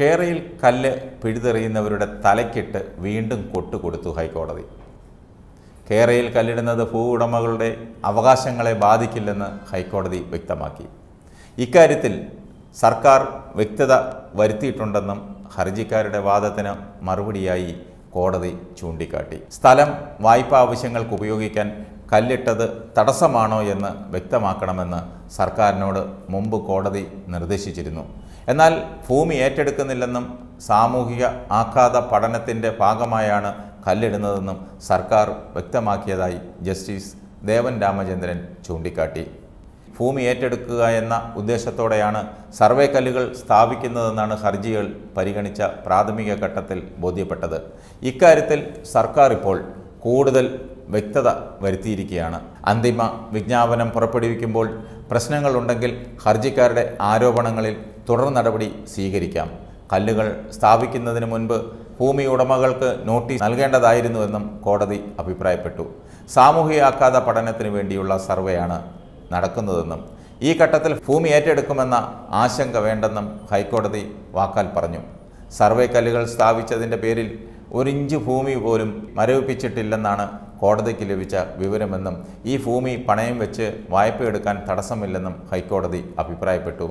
കേരയിൽ കല്ല് പിഴുതെറിയുന്നവരുടെ തലക്കിട്ട് വീണ്ടും കൊട്ടുകൊടുത്തു ഹൈക്കോടതി കേരയിൽ കല്ലിടുന്നത് ഉടമകളുടെ അവകാശങ്ങളെ ബാധിക്കില്ലെന്ന് ഹൈക്കോടതി വ്യക്തമാക്കി ഇക്കാര്യത്തിൽ സർക്കാർ വ്യക്തത വരുത്തിയിട്ടുണ്ടെന്നും ഹർജിക്കാരുടെ വാദത്തിന് മറുപടിയായി കോടതി ചൂണ്ടിക്കാട്ടി സ്ഥലം വായ്പ ആവശ്യങ്ങൾക്ക് ഉപയോഗിക്കാൻ കല്ലിട്ടത് തടസ്സമാണോ എന്ന് വ്യക്തമാക്കണമെന്ന് സർക്കാരിനോട് മുമ്പ് കോടതി നിർദ്ദേശിച്ചിരുന്നു എന്നാൽ ഭൂമി ഏറ്റെടുക്കുന്നില്ലെന്നും സാമൂഹിക ആഘാത പഠനത്തിൻ്റെ ഭാഗമായാണ് കല്ലിടുന്നതെന്നും സർക്കാർ വ്യക്തമാക്കിയതായി ജസ്റ്റിസ് ദേവൻ രാമചന്ദ്രൻ ചൂണ്ടിക്കാട്ടി ഭൂമി ഏറ്റെടുക്കുക എന്ന ഉദ്ദേശത്തോടെയാണ് സർവേ കല്ലുകൾ സ്ഥാപിക്കുന്നതെന്നാണ് ഹർജികൾ പരിഗണിച്ച പ്രാഥമിക ഘട്ടത്തിൽ ബോധ്യപ്പെട്ടത് ഇക്കാര്യത്തിൽ സർക്കാർ ഇപ്പോൾ കൂടുതൽ വ്യക്തത വരുത്തിയിരിക്കുകയാണ് അന്തിമ വിജ്ഞാപനം പുറപ്പെടുവിക്കുമ്പോൾ പ്രശ്നങ്ങളുണ്ടെങ്കിൽ ഹർജിക്കാരുടെ ആരോപണങ്ങളിൽ തുടർ നടപടി സ്വീകരിക്കാം കല്ലുകൾ സ്ഥാപിക്കുന്നതിന് മുൻപ് ഭൂമി ഉടമകൾക്ക് നോട്ടീസ് നൽകേണ്ടതായിരുന്നുവെന്നും കോടതി അഭിപ്രായപ്പെട്ടു സാമൂഹിക ആഘാത പഠനത്തിന് വേണ്ടിയുള്ള സർവേയാണ് നടക്കുന്നതെന്നും ഈ ഘട്ടത്തിൽ ഭൂമി ഏറ്റെടുക്കുമെന്ന ആശങ്ക വേണ്ടെന്നും ഹൈക്കോടതി വാക്കാൽ പറഞ്ഞു സർവേ കല്ലുകൾ സ്ഥാപിച്ചതിൻ്റെ പേരിൽ ഒരിഞ്ച് ഭൂമി പോലും മരവിപ്പിച്ചിട്ടില്ലെന്നാണ് കോടതിക്ക് ലഭിച്ച വിവരമെന്നും ഈ ഭൂമി പണയം വെച്ച് വായ്പയെടുക്കാൻ തടസ്സമില്ലെന്നും ഹൈക്കോടതി അഭിപ്രായപ്പെട്ടു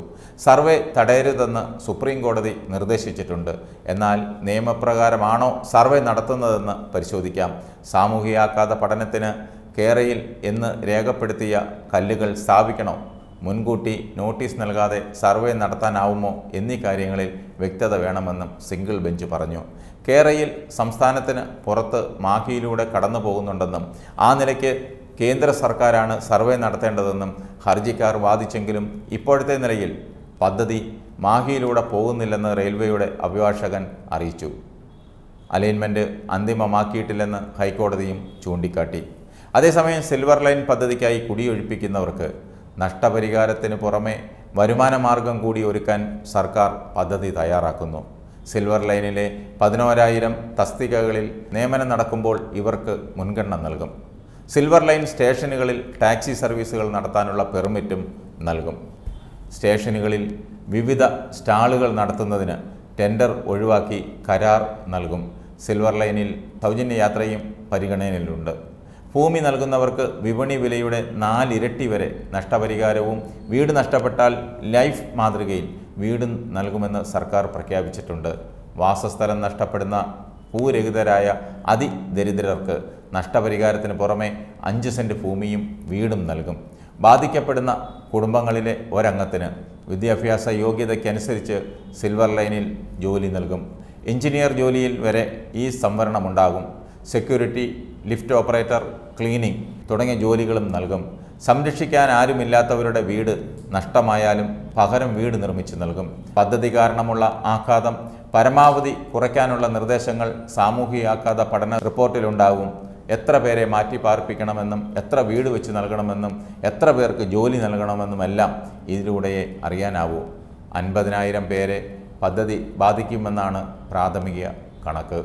സർവേ തടയരുതെന്ന് സുപ്രീം കോടതി നിർദ്ദേശിച്ചിട്ടുണ്ട് എന്നാൽ നിയമപ്രകാരമാണോ സർവേ നടത്തുന്നതെന്ന് പരിശോധിക്കാം സാമൂഹികാഘാത പഠനത്തിന് കേരയിൽ എന്ന് രേഖപ്പെടുത്തിയ കല്ലുകൾ സ്ഥാപിക്കണോ മുൻകൂട്ടി നോട്ടീസ് നൽകാതെ സർവേ നടത്താനാവുമോ എന്നീ കാര്യങ്ങളിൽ വ്യക്തത വേണമെന്നും സിംഗിൾ ബെഞ്ച് പറഞ്ഞു കേരയിൽ സംസ്ഥാനത്തിന് പുറത്ത് മാഹിയിലൂടെ കടന്നു പോകുന്നുണ്ടെന്നും ആ നിലയ്ക്ക് കേന്ദ്ര സർക്കാരാണ് സർവേ നടത്തേണ്ടതെന്നും ഹർജിക്കാർ വാദിച്ചെങ്കിലും ഇപ്പോഴത്തെ നിലയിൽ പദ്ധതി മാഹിയിലൂടെ പോകുന്നില്ലെന്ന് റെയിൽവേയുടെ അഭിഭാഷകൻ അറിയിച്ചു അലൈൻമെൻറ്റ് അന്തിമമാക്കിയിട്ടില്ലെന്ന് ഹൈക്കോടതിയും ചൂണ്ടിക്കാട്ടി അതേസമയം സിൽവർ ലൈൻ പദ്ധതിക്കായി കുടിയൊഴിപ്പിക്കുന്നവർക്ക് നഷ്ടപരിഹാരത്തിന് പുറമെ വരുമാന മാർഗം കൂടി ഒരുക്കാൻ സർക്കാർ പദ്ധതി തയ്യാറാക്കുന്നു സിൽവർ ലൈനിലെ പതിനോരായിരം തസ്തികകളിൽ നിയമനം നടക്കുമ്പോൾ ഇവർക്ക് മുൻഗണന നൽകും സിൽവർ ലൈൻ സ്റ്റേഷനുകളിൽ ടാക്സി സർവീസുകൾ നടത്താനുള്ള പെർമിറ്റും നൽകും സ്റ്റേഷനുകളിൽ വിവിധ സ്റ്റാളുകൾ നടത്തുന്നതിന് ടെൻഡർ ഒഴിവാക്കി കരാർ നൽകും സിൽവർ ലൈനിൽ സൗജന്യ യാത്രയും പരിഗണനയിലുണ്ട് ഭൂമി നൽകുന്നവർക്ക് വിപണി വിലയുടെ നാലിരട്ടി വരെ നഷ്ടപരിഹാരവും വീട് നഷ്ടപ്പെട്ടാൽ ലൈഫ് മാതൃകയിൽ വീട് നൽകുമെന്ന് സർക്കാർ പ്രഖ്യാപിച്ചിട്ടുണ്ട് വാസസ്ഥലം നഷ്ടപ്പെടുന്ന ഭൂരഹിതരായ അതിദരിദ്രർക്ക് നഷ്ടപരിഹാരത്തിന് പുറമെ അഞ്ച് സെൻറ്റ് ഭൂമിയും വീടും നൽകും ബാധിക്കപ്പെടുന്ന കുടുംബങ്ങളിലെ ഒരംഗത്തിന് വിദ്യാഭ്യാസ യോഗ്യതയ്ക്കനുസരിച്ച് സിൽവർ ലൈനിൽ ജോലി നൽകും എഞ്ചിനീയർ ജോലിയിൽ വരെ ഈ സംവരണമുണ്ടാകും സെക്യൂരിറ്റി ലിഫ്റ്റ് ഓപ്പറേറ്റർ ക്ലീനിംഗ് തുടങ്ങിയ ജോലികളും നൽകും സംരക്ഷിക്കാൻ ആരുമില്ലാത്തവരുടെ വീട് നഷ്ടമായാലും പകരം വീട് നിർമ്മിച്ചു നൽകും പദ്ധതി കാരണമുള്ള ആഘാതം പരമാവധി കുറയ്ക്കാനുള്ള നിർദ്ദേശങ്ങൾ സാമൂഹിക ആഘാത പഠന റിപ്പോർട്ടിലുണ്ടാകും എത്ര പേരെ മാറ്റി പാർപ്പിക്കണമെന്നും എത്ര വീട് വെച്ച് നൽകണമെന്നും എത്ര പേർക്ക് ജോലി നൽകണമെന്നും എല്ലാം ഇതിലൂടെയേ അറിയാനാവൂ അൻപതിനായിരം പേരെ പദ്ധതി ബാധിക്കുമെന്നാണ് പ്രാഥമിക കണക്ക്